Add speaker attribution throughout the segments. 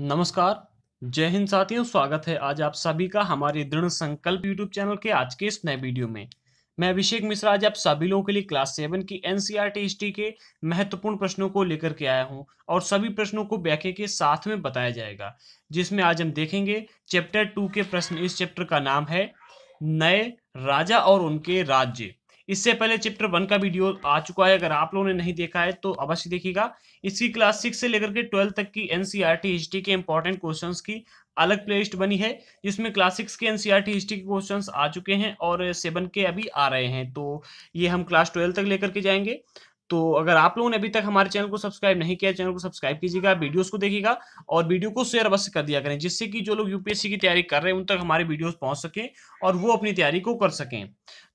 Speaker 1: नमस्कार जय हिंद साथियों स्वागत है आज आप सभी का हमारे दृढ़ संकल्प यूट्यूब चैनल के आज के इस नए वीडियो में मैं अभिषेक मिश्रा आज आप सभी लोगों के लिए क्लास सेवन की एनसीआर हिस्ट्री e के महत्वपूर्ण प्रश्नों को लेकर के आया हूं और सभी प्रश्नों को व्याख्या के साथ में बताया जाएगा जिसमें आज हम देखेंगे चैप्टर टू के प्रश्न इस चैप्टर का नाम है नए राजा और उनके राज्य इससे पहले चैप्टर वन का वीडियो आ चुका है अगर आप लोगों ने नहीं देखा है तो अवश्य देखिएगा इसकी क्लास सिक्स से लेकर के ट्वेल्थ तक की एनसीईआरटी हिस्ट्री e के इंपॉर्टेंट क्वेश्चन की अलग प्लेलिस्ट बनी है जिसमें क्लास सिक्स के एनसीईआरटी हिस्ट्री e के क्वेश्चन आ चुके हैं और सेवन के अभी आ रहे हैं तो ये हम क्लास ट्वेल्व तक लेकर के जाएंगे तो अगर आप लोगों ने अभी तक हमारे चैनल को सब्सक्राइब नहीं किया चैनल को सब्सक्राइब कीजिएगा वीडियोस को देखिएगा और वीडियो को शेयर अवश्य कर दिया करें जिससे कि जो लोग यूपीएससी की तैयारी कर रहे हैं उन तक हमारे वीडियोस पहुंच सकें और वो अपनी तैयारी को कर सकें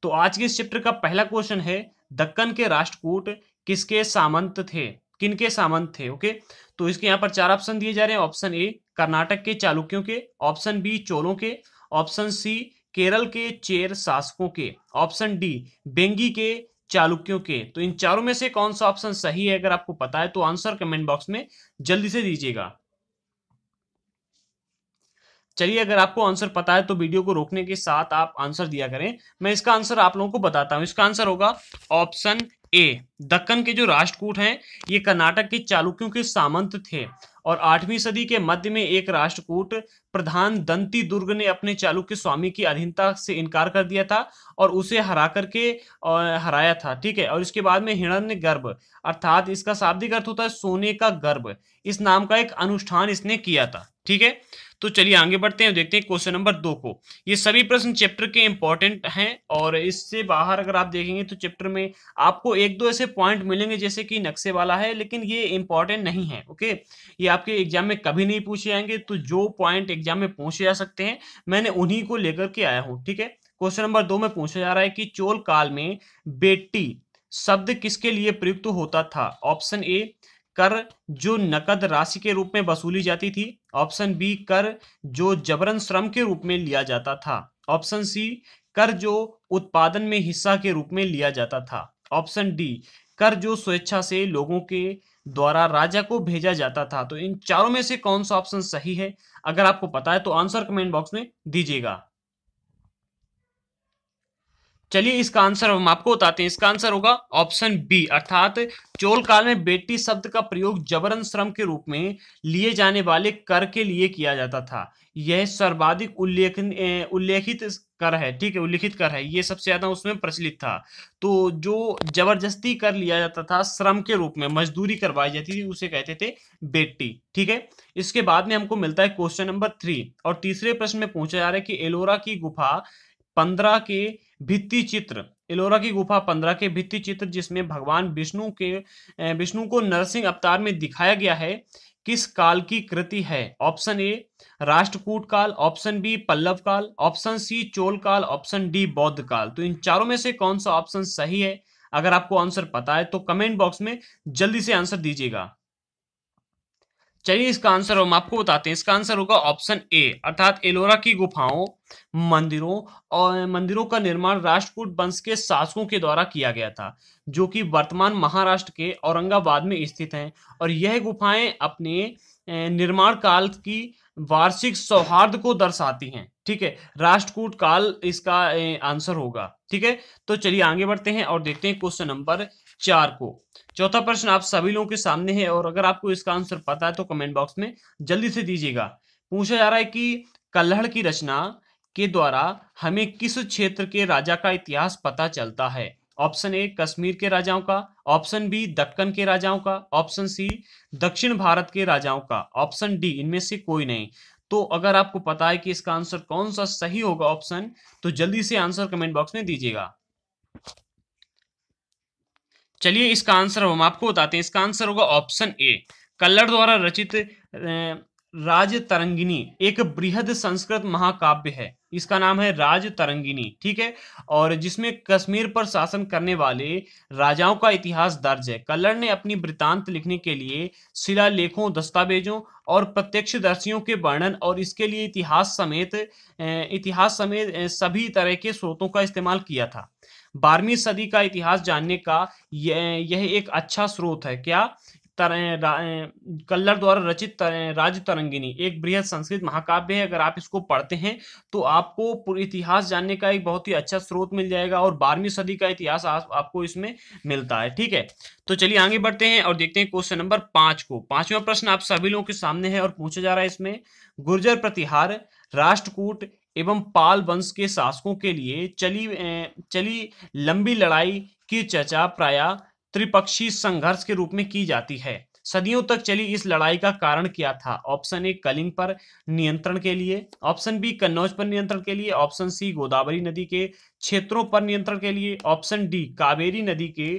Speaker 1: तो आज के इस चैप्टर का पहला क्वेश्चन है दक्कन के राष्ट्रकूट किसके सामंत थे किनके सामंत थे ओके तो इसके यहाँ पर चार ऑप्शन दिए जा रहे हैं ऑप्शन ए कर्नाटक के चालुक्यों के ऑप्शन बी चोलों के ऑप्शन सी केरल के चेर शासकों के ऑप्शन डी बेंगी के चालुक्यों के तो इन चारों में से कौन सा ऑप्शन सही है अगर आपको पता है तो आंसर कमेंट बॉक्स में जल्दी से दीजिएगा चलिए अगर आपको आंसर पता है तो वीडियो को रोकने के साथ आप आंसर दिया करें मैं इसका आंसर आप लोगों को बताता हूं इसका आंसर होगा ऑप्शन ए दक्कन के जो राष्ट्रकूट हैं ये कर्नाटक के चालुक्यों के सामंत थे और आठवीं सदी के मध्य में एक राष्ट्रकूट प्रधान दंती दुर्ग ने अपने चालुक्य स्वामी की अधीनता से इनकार कर दिया था और उसे हरा करके और हराया था ठीक है और इसके बाद में हिरण्य गर्भ अर्थात इसका शाब्दिक अर्थ होता है सोने का गर्भ इस नाम का एक अनुष्ठान इसने किया था ठीक है तो चलिए आगे बढ़ते हैं देखते हैं क्वेश्चन नंबर दो को ये सभी प्रश्न चैप्टर के इंपॉर्टेंट हैं और इससे बाहर अगर आप देखेंगे तो चैप्टर में आपको एक दो ऐसे पॉइंट मिलेंगे जैसे कि नक्शे वाला है लेकिन ये इंपॉर्टेंट नहीं है ओके ये आपके एग्जाम में कभी नहीं पूछे जाएंगे तो जो पॉइंट एग्जाम में पूछे जा सकते हैं मैंने उन्हीं को लेकर के आया हूँ ठीक है क्वेश्चन नंबर दो में पूछा जा रहा है कि चोल काल में बेटी शब्द किसके लिए प्रयुक्त होता था ऑप्शन ए कर जो नकद राशि के रूप में वसूली जाती थी ऑप्शन बी कर जो जबरन श्रम के रूप में लिया जाता था ऑप्शन सी कर जो उत्पादन में हिस्सा के रूप में लिया जाता था ऑप्शन डी कर जो स्वेच्छा से लोगों के द्वारा राजा को भेजा जाता था तो इन चारों में से कौन सा ऑप्शन सही है अगर आपको पता है तो आंसर कमेंट बॉक्स में दीजिएगा चलिए इसका आंसर हम आपको बताते हैं इसका आंसर होगा ऑप्शन बी अर्थात चोल काल में बेटी शब्द का प्रयोग जबरन श्रम के रूप में लिए जाने वाले कर के लिए किया जाता था यह सर्वाधिक उल्लेख उल्लेखित कर है ठीक है उल्लेखित कर है यह सबसे ज्यादा उसमें प्रचलित था तो जो जबरदस्ती कर लिया जाता था श्रम के रूप में मजदूरी करवाई जाती थी उसे कहते थे बेटी ठीक है इसके बाद में हमको मिलता है क्वेश्चन नंबर थ्री और तीसरे प्रश्न में पूछा जा रहा है कि एलोरा की गुफा पंद्रह के भित्ति चित्र एलोरा की गुफा पंद्रह के भित्ति चित्र जिसमें भगवान विष्णु के विष्णु को नरसिंह अवतार में दिखाया गया है किस काल की कृति है ऑप्शन ए राष्ट्रकूट काल ऑप्शन बी पल्लव काल ऑप्शन सी चोल काल ऑप्शन डी बौद्ध काल तो इन चारों में से कौन सा ऑप्शन सही है अगर आपको आंसर पता है तो कमेंट बॉक्स में जल्दी से आंसर दीजिएगा चलिए इसका आंसर हम आपको बताते हैं इसका आंसर होगा ऑप्शन ए अर्थात एलोरा की गुफाओं मंदिरों और मंदिरों का निर्माण राष्ट्रकूट वंश के शासकों के द्वारा किया गया था जो कि वर्तमान महाराष्ट्र के औरंगाबाद में स्थित हैं और यह गुफाएं अपने निर्माण काल की वार्षिक सौहार्द को दर्शाती हैं ठीक है राष्ट्रकूट काल इसका आंसर होगा ठीक है तो चलिए आगे बढ़ते हैं और देखते हैं क्वेश्चन नंबर चार को चौथा प्रश्न आप सभी लोगों के सामने है और अगर आपको इसका आंसर पता है तो कमेंट बॉक्स में जल्दी से दीजिएगा पूछा जा रहा है कि कल्हड़ की रचना के द्वारा हमें किस क्षेत्र के राजा का इतिहास पता चलता है ऑप्शन ए कश्मीर के राजाओं का ऑप्शन बी दक्कन के राजाओं का ऑप्शन सी दक्षिण भारत के राजाओं का ऑप्शन डी इनमें से कोई नहीं तो अगर आपको पता है कि इसका आंसर कौन सा सही होगा ऑप्शन तो जल्दी से आंसर कमेंट बॉक्स में दीजिएगा चलिए इसका आंसर हम आपको बताते हैं इसका आंसर होगा ऑप्शन ए कल्लर द्वारा रचित राज तरंगिनी एक बृहद संस्कृत महाकाव्य है इसका नाम है राज तरंगिनी ठीक है और जिसमें कश्मीर पर शासन करने वाले राजाओं का इतिहास दर्ज है कल्लर ने अपनी वृतांत लिखने के लिए शिलालेखों दस्तावेजों और प्रत्यक्षदर्शियों के वर्णन और इसके लिए इतिहास समेत इतिहास समेत सभी तरह के स्रोतों का इस्तेमाल किया था बारहवीं सदी का इतिहास जानने का यह, यह एक अच्छा स्रोत है क्या तरह कल्लर द्वारा रचित तरह राज तरंगिनी एक बृहद संस्कृत महाकाव्य है अगर आप इसको पढ़ते हैं तो आपको इतिहास जानने का एक बहुत ही अच्छा स्रोत मिल जाएगा और बारहवीं सदी का इतिहास आप, आपको इसमें मिलता है ठीक है तो चलिए आगे बढ़ते हैं और देखते हैं क्वेश्चन नंबर पांच को पांचवा प्रश्न आप सभी लोगों के सामने है और पूछा जा रहा है इसमें गुर्जर प्रतिहार राष्ट्रकूट एवं पाल वंश के शासकों के लिए चली चली लंबी लड़ाई की चर्चा प्राय त्रिपक्षीय संघर्ष के रूप में की जाती है सदियों तक चली इस लड़ाई का कारण क्या था ऑप्शन ए कलिंग पर नियंत्रण के लिए ऑप्शन बी कन्नौज पर नियंत्रण के लिए ऑप्शन सी गोदावरी नदी के क्षेत्रों पर नियंत्रण के लिए ऑप्शन डी कावेरी नदी के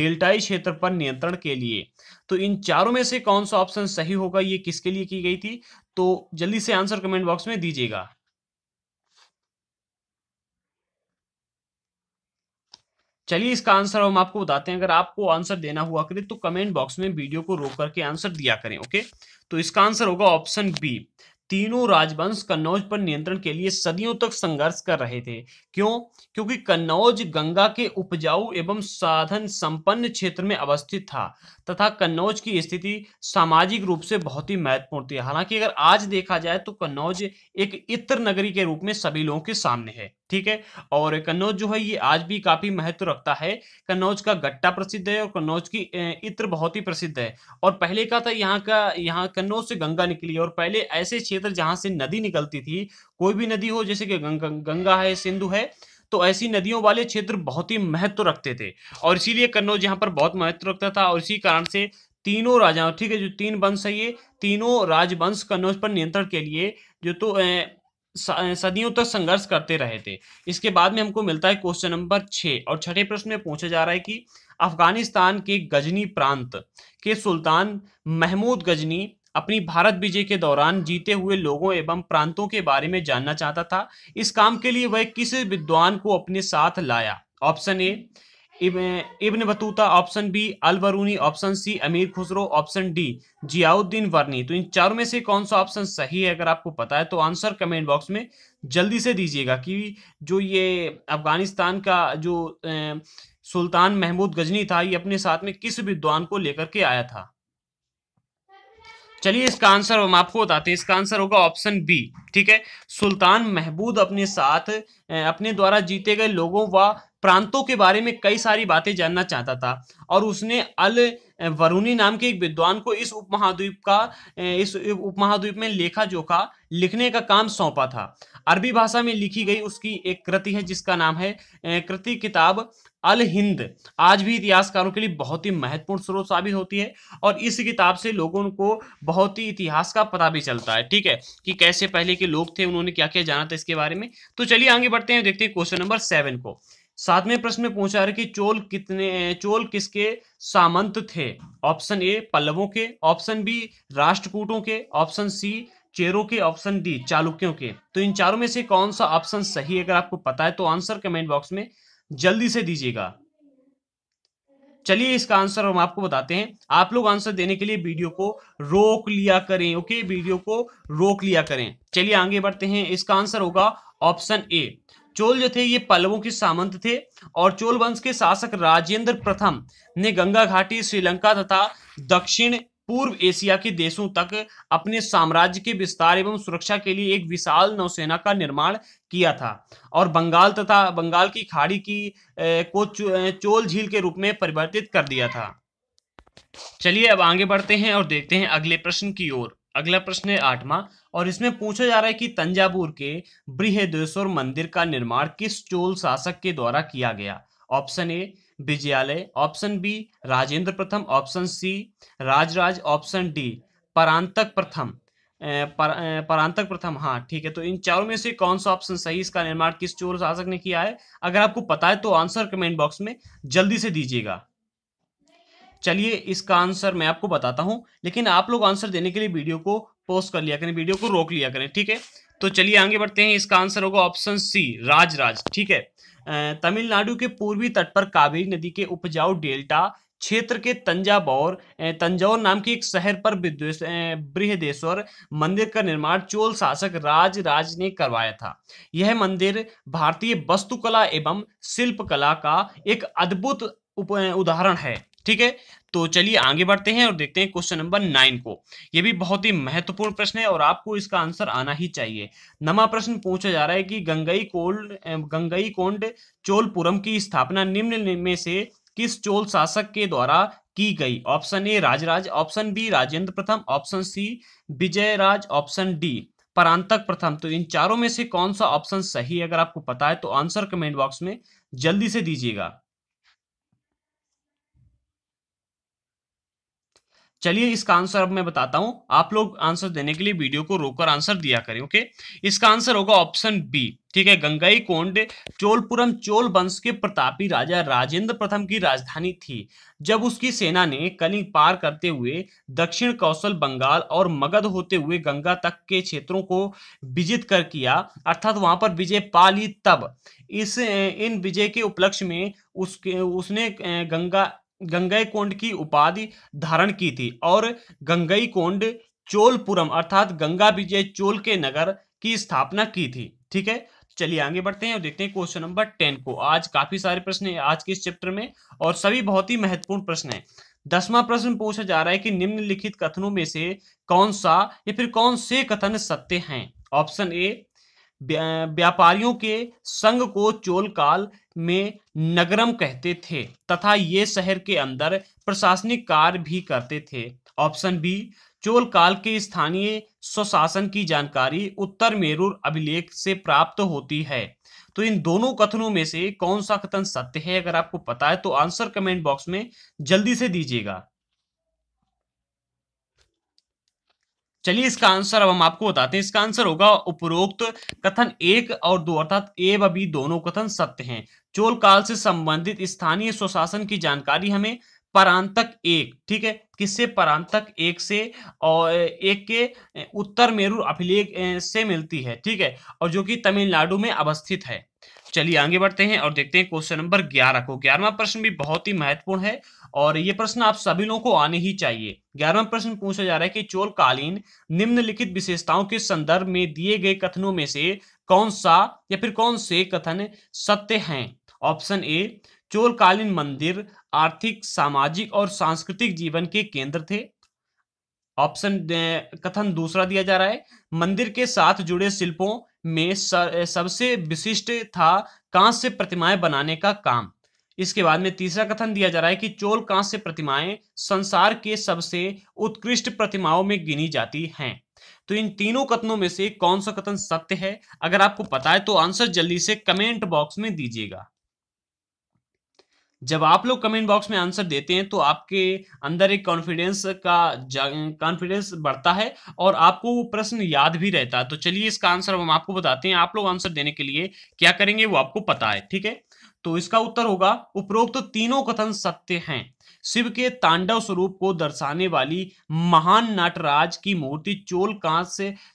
Speaker 1: डेल्टाई क्षेत्र पर नियंत्रण के लिए तो इन चारों में से कौन सा ऑप्शन सही होगा ये किसके लिए की गई थी तो जल्दी से आंसर कमेंट बॉक्स में दीजिएगा चलिए इसका आंसर हम आपको बताते हैं अगर आपको आंसर देना हुआ करे तो कमेंट बॉक्स में वीडियो को रोक करके आंसर दिया करें ओके तो इसका आंसर होगा ऑप्शन बी तीनों राजवंश कन्नौज पर नियंत्रण के लिए सदियों तक संघर्ष कर रहे थे क्यों क्योंकि कन्नौज गंगा के उपजाऊ एवं साधन संपन्न क्षेत्र में अवस्थित था तथा कन्नौज की स्थिति सामाजिक रूप से बहुत ही महत्वपूर्ण थी हालांकि अगर आज देखा जाए तो कन्नौज एक इत्र नगरी के रूप में सभी लोगों के सामने है ठीक है और कन्नौज जो है ये आज भी काफी महत्व रखता है कन्नौज का गट्टा प्रसिद्ध है और कन्नौज की इत्र बहुत ही प्रसिद्ध है और पहले का था यहाँ का यहाँ कन्नौज से गंगा निकली और पहले ऐसे क्षेत्र क्षेत्र जहां से नदी निकलती थी कोई भी नदी हो जैसे कि गंगा है सिंधु है तो ऐसी नदियों वाले क्षेत्र बहुत ही महत्व रखते थे और इसीलिए कन्नौज यहाँ पर बहुत महत्व रखता था और इसी कारण से तीनों राजाओं ठीक है जो तीन वंश है ये तीनों राजवंश कन्नौज पर नियंत्रण के लिए जो तो ए, सदियों तक तो संघर्ष करते रहे थे इसके बाद में हमको मिलता है क्वेश्चन नंबर छः और छठे प्रश्न में पूछा जा रहा है कि अफगानिस्तान के गजनी प्रांत के सुल्तान महमूद गजनी अपनी भारत विजय के दौरान जीते हुए लोगों एवं प्रांतों के बारे में जानना चाहता था इस काम के लिए वह किस विद्वान को अपने साथ लाया option A Ibn Battuta option B Al Biruni option C Amir Khusro option D Ziauddin Barani तो इन चारों में से कौन सा ऑप्शन सही है अगर आपको पता है तो आंसर कमेंट बॉक्स में जल्दी से दीजिएगा कि जो ये अफगानिस्तान का जो सुल्तान महमूद गजनी था ये अपने साथ में किस विद्वान को लेकर के आया था चलिए इसका आंसर हम आपको बताते हैं इसका आंसर होगा ऑप्शन बी ठीक है सुल्तान महबूद अपने साथ अपने द्वारा जीते गए लोगों व प्रांतों के बारे में कई सारी बातें जानना चाहता था और उसने अल वरुणी नाम के एक विद्वान को इस उपमहाद्वीप का इस उपमहाद्वीप में लेखा जोखा लिखने का काम सौंपा था अरबी भाषा में लिखी गई उसकी एक कृति है जिसका नाम है कृति किताब अल हिंद आज भी इतिहासकारों के लिए बहुत ही महत्वपूर्ण स्रोत साबित होती है और इस किताब से लोगों को बहुत ही इतिहास का पता भी चलता है ठीक है कि कैसे पहले के लोग थे उन्होंने क्या क्या जाना था इसके बारे में तो चलिए आगे बढ़ते हैं देखते हैं क्वेश्चन नंबर सेवन को सातवें प्रश्न में पूछा है कि चोल कितने चोल किसके सामंत थे ऑप्शन ए पल्लवों के ऑप्शन बी राष्ट्रकूटों के ऑप्शन सी चेरों के ऑप्शन डी चालुक्यों के तो इन चारों में से कौन सा ऑप्शन सही है अगर आपको पता है तो आंसर कमेंट बॉक्स में जल्दी से दीजिएगा चलिए इसका आंसर हम आपको बताते हैं आप लोग आंसर देने के लिए वीडियो को रोक लिया करें ओके वीडियो को रोक लिया करें चलिए आगे बढ़ते हैं इसका आंसर होगा ऑप्शन ए चोल जो थे ये पल्लवों के सामंत थे और चोल वंश के शासक राजेंद्र प्रथम ने गंगा घाटी श्रीलंका तथा दक्षिण पूर्व एशिया के देशों तक अपने साम्राज्य के विस्तार एवं सुरक्षा के लिए एक विशाल नौसेना का निर्माण किया था और बंगाल तथा बंगाल की खाड़ी की को चोल झील के रूप में परिवर्तित कर दिया था चलिए अब आगे बढ़ते हैं और देखते हैं अगले प्रश्न की ओर अगला प्रश्न है आठवां और इसमें पूछा जा रहा है कि तंजावुर के बृहदेश्वर मंदिर का निर्माण किस चोल शासक के द्वारा किया गया option A Vijayalaya option B Rajendra प्रथम option C Rajaraja option D Parantaka प्रथम पर, परांतक प्रथम हाँ ठीक है तो इन चारों में से कौन सा ऑप्शन सही इसका निर्माण किस चोर शासक ने किया है अगर आपको पता है तो आंसर कमेंट बॉक्स में जल्दी से दीजिएगा चलिए इसका आंसर मैं आपको बताता हूँ लेकिन आप लोग आंसर देने के लिए वीडियो को पोस्ट कर लिया करें वीडियो को रोक लिया करें ठीक है तो चलिए आगे बढ़ते हैं इसका आंसर होगा ऑप्शन सी राज राज ठीक है तमिलनाडु के पूर्वी तट पर कावेरी नदी के उपजाऊ डेल्टा क्षेत्र के तंजाबौर तंजौर नाम के एक शहर पर बृहदेश्वर मंदिर का निर्माण चोल शासक राज राज ने करवाया था यह मंदिर भारतीय वस्तुकला एवं शिल्पकला का एक अद्भुत उदाहरण है ठीक है तो चलिए आगे बढ़ते हैं और देखते हैं क्वेश्चन नंबर नाइन को यह भी बहुत ही महत्वपूर्ण प्रश्न है और आपको इसका आंसर आना ही चाहिए नवा प्रश्न पूछा जा रहा है कि गंगई कोल्ड गंगई कोंड चोलपुरम की स्थापना निम्न में से किस चोल शासक के द्वारा की गई option A Rajaraja option B Rajendra प्रथम option C Vijayaraj option D Parantaka प्रथम तो इन चारों में से कौन सा ऑप्शन सही है अगर आपको पता है तो आंसर कमेंट बॉक्स में जल्दी से दीजिएगा चलिए इसका आंसर अब मैं बताता हूं आप लोग आंसर देने के लिए वीडियो को रोककर आंसर दिया करें ओके इसका आंसर होगा ऑप्शन बी ठीक है गंगाई कोंड चोलपुरम चोल वंश के प्रतापी राजा राजेंद्र प्रथम की राजधानी थी जब उसकी सेना ने कलिंग पार करते हुए दक्षिण कौशल बंगाल और मगध होते हुए गंगा तक के क्षेत्रों को विजित कर किया अर्थात वहां पर विजय पा ली तब इस इन विजय के उपलक्ष्य में उसके उसने गंगा गंगई कोंड की उपाधि धारण की थी और गंगई कोंड चोलपुरम अर्थात गंगा विजय चोल के नगर की स्थापना की थी ठीक है चलिए आगे बढ़ते हैं और देखते हैं क्वेश्चन नंबर टेन को आज काफी सारे प्रश्न है आज के इस चैप्टर में और सभी बहुत ही महत्वपूर्ण प्रश्न है दसवां प्रश्न पूछा जा रहा है कि निम्नलिखित कथनों में से कौन सा या फिर कौन से कथन सत्य हैं ऑप्शन ए व्यापारियों के संघ को चोल काल में नगरम कहते थे तथा ये शहर के अंदर प्रशासनिक कार्य भी करते थे ऑप्शन बी चोल काल के स्थानीय स्वशासन की जानकारी उत्तर मेरूर अभिलेख से प्राप्त होती है तो इन दोनों कथनों में से कौन सा कथन सत्य है अगर आपको पता है तो आंसर कमेंट बॉक्स में जल्दी से दीजिएगा चलिए इसका आंसर अब हम आपको बताते हैं इसका आंसर होगा उपरोक्त कथन एक और दो अर्थात ए व बी दोनों कथन सत्य हैं चोल काल से संबंधित स्थानीय स्वशासन की जानकारी हमें परांतक एक ठीक है किससे परांतक एक से और एक के उत्तर मेरु अभिलेख से मिलती है ठीक है और जो कि तमिलनाडु में अवस्थित है चलिए आगे बढ़ते हैं और देखते हैं क्वेश्चन नंबर ग्यारह को ग्यारहवा प्रश्न भी बहुत ही महत्वपूर्ण है और ये प्रश्न आप सभी लोगों को आने ही चाहिए ग्यारहवा प्रश्न पूछा जा रहा है कि चोल कालीन निम्नलिखित विशेषताओं के संदर्भ में दिए गए कथनों में से कौन सा या फिर कौन से कथन सत्य हैं ऑप्शन ए चोलकालीन मंदिर आर्थिक सामाजिक और सांस्कृतिक जीवन के केंद्र थे ऑप्शन कथन दूसरा दिया जा रहा है मंदिर के साथ जुड़े शिल्पों में सबसे विशिष्ट था कांस्य प्रतिमाएं बनाने का काम इसके बाद में तीसरा कथन दिया जा रहा है कि चोल कांस्य प्रतिमाएं संसार के सबसे उत्कृष्ट प्रतिमाओं में गिनी जाती हैं तो इन तीनों कथनों में से कौन सा कथन सत्य है अगर आपको पता है तो आंसर जल्दी से कमेंट बॉक्स में दीजिएगा जब आप लोग कमेंट बॉक्स में आंसर देते हैं तो आपके अंदर एक कॉन्फिडेंस का कॉन्फिडेंस बढ़ता है और आपको वो प्रश्न याद भी रहता है तो चलिए इसका आंसर हम आपको बताते हैं आप लोग आंसर देने के लिए क्या करेंगे वो आपको पता है ठीक है तो इसका उत्तर होगा उपरोक्त तो तीनों कथन सत्य हैं शिव के तांडव स्वरूप को दर्शाने वाली महान नटराज की मूर्ति चोल का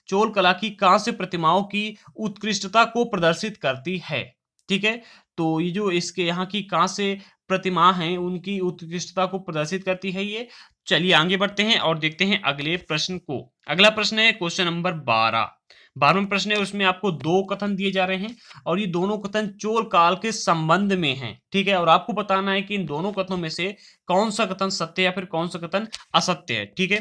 Speaker 1: चोल कला की कांस्य प्रतिमाओं की उत्कृष्टता को प्रदर्शित करती है ठीक है तो ये जो इसके यहाँ की कांस्य प्रतिमा है उनकी उत्कृष्टता को प्रदर्शित करती है ये चलिए आगे बढ़ते हैं और देखते हैं अगले प्रश्न को अगला प्रश्न है क्वेश्चन नंबर बारह बारहवें प्रश्न है उसमें आपको दो कथन दिए जा रहे हैं और ये दोनों कथन चोल काल के संबंध में हैं ठीक है और आपको बताना है कि इन दोनों कथनों में से कौन सा कथन सत्य या फिर कौन सा कथन असत्य है ठीक है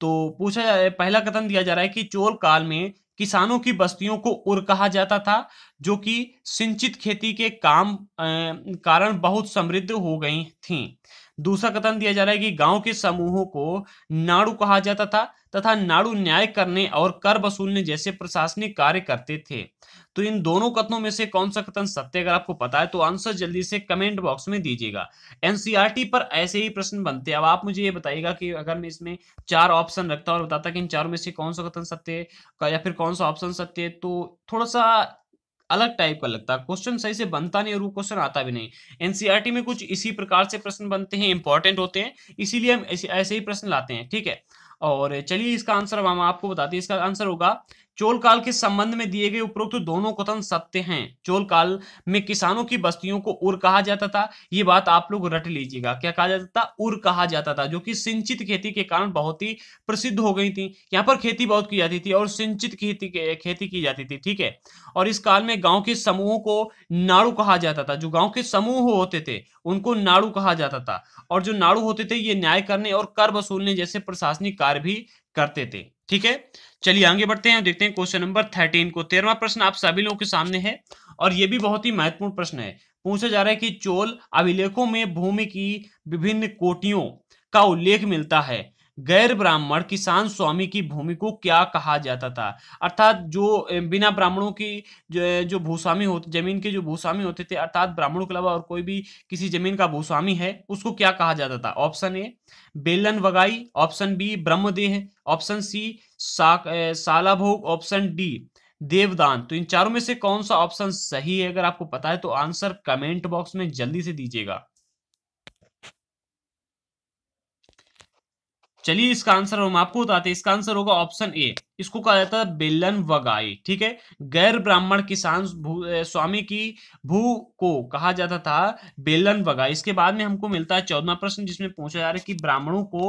Speaker 1: तो पूछा जा पहला कथन दिया जा रहा है कि चोल काल में किसानों की बस्तियों को उर कहा जाता था जो कि सिंचित खेती के काम कारण बहुत समृद्ध हो गई थीं दूसरा कथन दिया जा रहा है कि गांव के समूहों को नाड़ू कहा जाता था तथा नाड़ू न्याय करने और कर वसूलने जैसे प्रशासनिक कार्य करते थे तो इन दोनों कथनों में से कौन सा कथन सत्य अगर आपको पता है तो आंसर जल्दी से कमेंट बॉक्स में दीजिएगा एनसीईआरटी पर ऐसे ही प्रश्न बनते हैं अब आप मुझे ये बताइएगा कि अगर मैं इसमें चार ऑप्शन रखता और बताता कि इन चारों में से कौन सा कथन सत्य या फिर कौन सा ऑप्शन सत्य है तो थोड़ा सा अलग टाइप का लगता है क्वेश्चन सही से बनता नहीं और वो क्वेश्चन आता भी नहीं एनसीईआरटी e में कुछ इसी प्रकार से प्रश्न बनते हैं इंपॉर्टेंट होते हैं इसीलिए हम ऐसे ही प्रश्न लाते हैं ठीक है और चलिए इसका आंसर हम आपको बताते हैं इसका आंसर होगा चोल काल के संबंध में दिए गए उपरोक्त दोनों कथन सत्य हैं चोल काल में किसानों की बस्तियों को उर कहा जाता था ये बात आप लोग रट लीजिएगा क्या कहा जाता था उर कहा जाता था जो कि सिंचित खेती के कारण बहुत ही प्रसिद्ध हो गई थी यहाँ पर खेती बहुत की जाती थी और सिंचित खेती खेती की जाती थी ठीक है और इस काल में गाँव के समूहों को नाड़ू कहा जाता था जो गाँव के समूह होते थे उनको नाड़ू कहा जाता था और जो नाड़ू होते थे ये न्याय करने और कर वसूलने जैसे प्रशासनिक कार्य भी करते थे ठीक है चलिए आगे बढ़ते हैं देखते हैं क्वेश्चन नंबर थर्टीन को तेरवा प्रश्न आप सभी लोगों के सामने है और ये भी बहुत ही महत्वपूर्ण प्रश्न है पूछा जा रहा है कि चोल अभिलेखों में भूमि की विभिन्न कोटियों का उल्लेख मिलता है गैर ब्राह्मण किसान स्वामी की भूमि को क्या कहा जाता था अर्थात जो बिना ब्राह्मणों की जो, जो भूस्वामी होते जमीन के जो भूस्वामी होते थे अर्थात ब्राह्मणों के अलावा और कोई भी किसी जमीन का भूस्वामी है उसको क्या कहा जाता था option A Vellanvagai option B Brahmadeya option C Shalabhoga option D Devadana तो इन चारों में से कौन सा ऑप्शन सही है अगर आपको पता है तो आंसर कमेंट बॉक्स में जल्दी से दीजिएगा चलिए इसका आंसर हम आपको बताते हैं इसका आंसर होगा ऑप्शन ए इसको कहा जाता है बेलन वगाई ठीक है गैर ब्राह्मण किसान स्वामी की भू को कहा जाता था बेलन वगाई इसके बाद में हमको मिलता है चौदवा प्रश्न जिसमें पूछा जा रहा है कि ब्राह्मणों को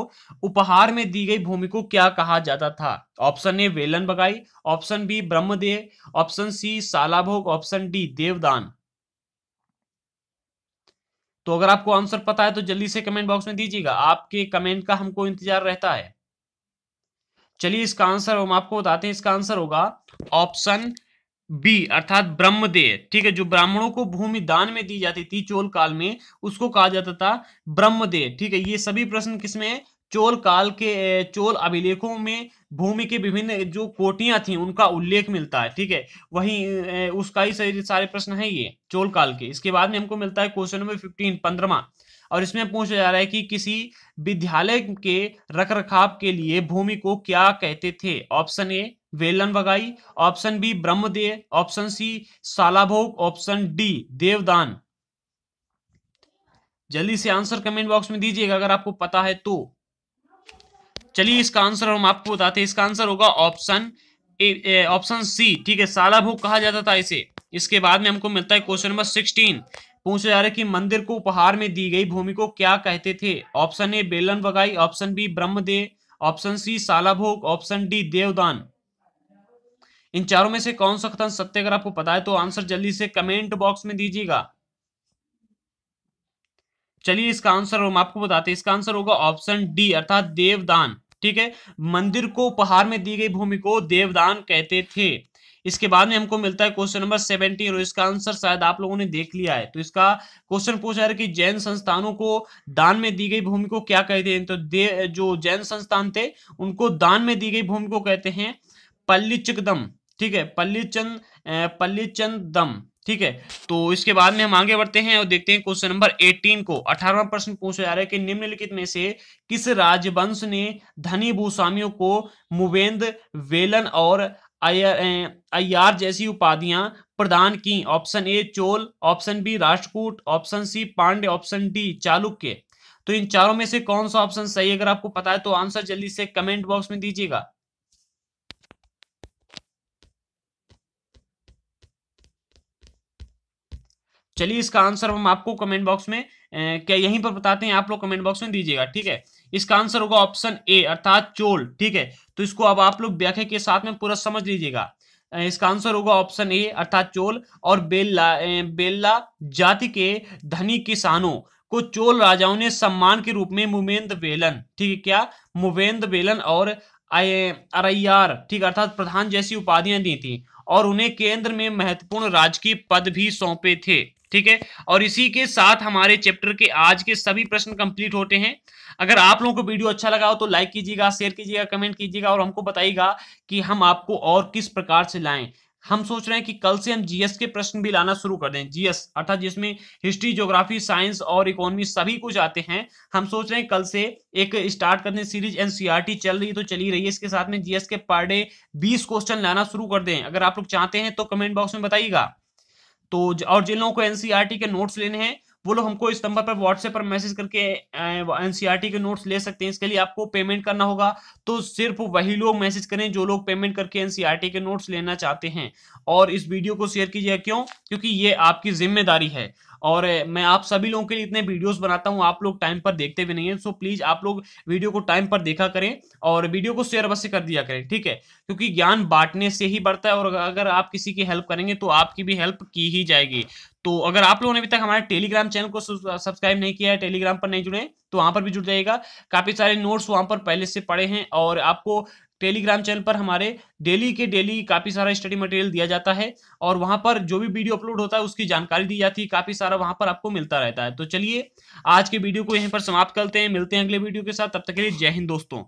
Speaker 1: उपहार में दी गई भूमि को क्या कहा जाता था option A Vellanvagai option B Brahmadeya option C Shalabhoga option D Devadana तो अगर आपको आंसर पता है तो जल्दी से कमेंट बॉक्स में दीजिएगा आपके कमेंट का हमको इंतजार रहता है चलिए इसका आंसर हम आपको बताते हैं इसका आंसर होगा ऑप्शन बी अर्थात ब्रह्मदेय ठीक है जो ब्राह्मणों को भूमि दान में दी जाती थी चोल काल में उसको कहा जाता था ब्रह्मदेय ठीक है ये सभी प्रश्न किसमें चोल काल के चोल अभिलेखों में भूमि के विभिन्न जो कोटियां थी उनका उल्लेख मिलता है ठीक है वही उसका ही सही सारे प्रश्न है ये चोल काल के इसके बाद में हमको मिलता है क्वेश्चन नंबर फिफ्टीन पंद्रमा और इसमें पूछा जा रहा है कि किसी विद्यालय के रख रखाव के लिए भूमि को क्या कहते थे option A Vellanvagai option B Brahmadeya option C Shalabhoga option D Devadana जल्दी से आंसर कमेंट बॉक्स में दीजिएगा अगर आपको पता है तो चलिए इसका आंसर हम आपको बताते हैं इसका आंसर होगा ऑप्शन ऑप्शन सी ठीक है साला भोग कहा जाता था इसे इसके बाद में हमको मिलता है क्वेश्चन नंबर सिक्सटीन पूछा जा रहा है कि मंदिर को उपहार में दी गई भूमि को क्या कहते थे option A Vellanvagai option B Brahmadeya option C Shalabhoga option D देवदान इन चारों में से कौन सा कथन सत्य अगर आपको पता है तो आंसर जल्दी से कमेंट बॉक्स में दीजिएगा चलिए इसका आंसर हम आपको बताते हैं इसका आंसर होगा ऑप्शन डी अर्थात देवदान ठीक है मंदिर को उपहार में दी गई भूमि को देवदान कहते थे इसके बाद में हमको मिलता है क्वेश्चन नंबर सेवेंटी और इसका आंसर शायद आप लोगों ने देख लिया है तो इसका क्वेश्चन पूछा है कि जैन संस्थानों को दान में दी गई भूमि को क्या कहते हैं तो दे जो जैन संस्थान थे उनको दान में दी गई भूमि को कहते हैं पल्ली ठीक है पल्ली चंद पल्ली चंद दम ठीक है तो इसके बाद में हम आगे बढ़ते हैं और देखते हैं क्वेश्चन नंबर 18 को अठारवा प्रश्न पूछा जा रहा है कि निम्नलिखित में से किस राजवंश ने धनी भूस्वामियों को मुवेंद वेलन और अयार जैसी उपाधियां प्रदान की option A Chola option B Rashtrakuta option C Pandya option D Chalukya तो इन चारों में से कौन सा ऑप्शन सही अगर आपको पता है तो आंसर जल्दी से कमेंट बॉक्स में दीजिएगा चलिए इसका आंसर हम आपको कमेंट बॉक्स में क्या यहीं पर बताते हैं आप लोग कमेंट बॉक्स में दीजिएगा ठीक है इसका आंसर होगा ऑप्शन ए अर्थात चोल ठीक है तो इसको अब आप लोग व्याख्या के साथ में पूरा समझ लीजिएगा इसका आंसर होगा ऑप्शन ए अर्थात चोल और बेल्ला बेल्ला जाति के धनी किसानों को चोल राजाओं ने सम्मान के रूप में मुवेंद्र वेलन ठीक है क्या मुवेंद्र वेलन और अरैयार ठीक अर्थात प्रधान जैसी उपाधियां दी थी और उन्हें केंद्र में महत्वपूर्ण राजकीय पद भी सौंपे थे ठीक है और इसी के साथ हमारे चैप्टर के आज के सभी प्रश्न कंप्लीट होते हैं अगर आप लोगों को वीडियो अच्छा लगा हो तो लाइक कीजिएगा शेयर कीजिएगा कमेंट कीजिएगा और हमको बताइएगा कि हम आपको और किस प्रकार से लाएं हम सोच रहे हैं कि कल से हम जीएस के प्रश्न भी लाना शुरू कर दें जीएस अर्थात जिसमें हिस्ट्री ज्योग्राफी साइंस और इकोनॉमी सभी कुछ आते हैं हम सोच रहे हैं कल से एक स्टार्ट करने सीरीज एनसीईआरटी चल रही है तो चली रही है इसके साथ में जीएस के पर डे बीस क्वेश्चन लाना शुरू कर दें अगर आप लोग चाहते हैं तो कमेंट बॉक्स में बताइएगा तो और जिन लोगों को एनसीईआरटी e के नोट्स लेने हैं वो लोग हमको इस नंबर पर व्हाट्सएप पर मैसेज करके एनसीईआरटी e के नोट्स ले सकते हैं इसके लिए आपको पेमेंट करना होगा तो सिर्फ वही लोग मैसेज करें जो लोग पेमेंट करके एनसीईआरटी e के नोट्स लेना चाहते हैं और इस वीडियो को शेयर कीजिए क्यों क्योंकि ये आपकी जिम्मेदारी है और मैं आप सभी लोगों के लिए इतने वीडियोस बनाता हूँ आप लोग टाइम पर देखते भी नहीं है सो प्लीज आप लोग वीडियो को टाइम पर देखा करें और वीडियो को शेयर अवश्य कर दिया करें ठीक है क्योंकि ज्ञान बांटने से ही बढ़ता है और अगर आप किसी की हेल्प करेंगे तो आपकी भी हेल्प की ही जाएगी तो अगर आप लोगों ने अभी तक हमारे टेलीग्राम चैनल को सब्सक्राइब नहीं किया है टेलीग्राम पर नहीं जुड़े तो वहां पर भी जुड़ जाएगा काफी सारे नोट्स वहां पर पहले से पड़े हैं और आपको टेलीग्राम चैनल पर हमारे डेली के डेली काफ़ी सारा स्टडी मटेरियल दिया जाता है और वहां पर जो भी वीडियो अपलोड होता है उसकी जानकारी दी जाती है काफ़ी सारा वहां पर आपको मिलता रहता है तो चलिए आज के वीडियो को यहीं पर समाप्त करते हैं मिलते हैं अगले वीडियो के साथ तब तक के लिए जय हिंद दोस्तों